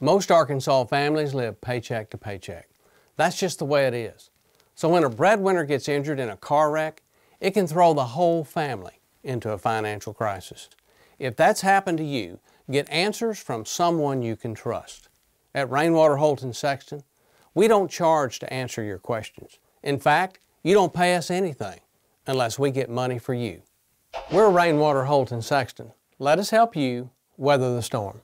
Most Arkansas families live paycheck to paycheck. That's just the way it is. So when a breadwinner gets injured in a car wreck, it can throw the whole family into a financial crisis. If that's happened to you, get answers from someone you can trust. At Rainwater Holton Sexton, we don't charge to answer your questions. In fact, you don't pay us anything unless we get money for you. We're Rainwater Holton Sexton. Let us help you weather the storm.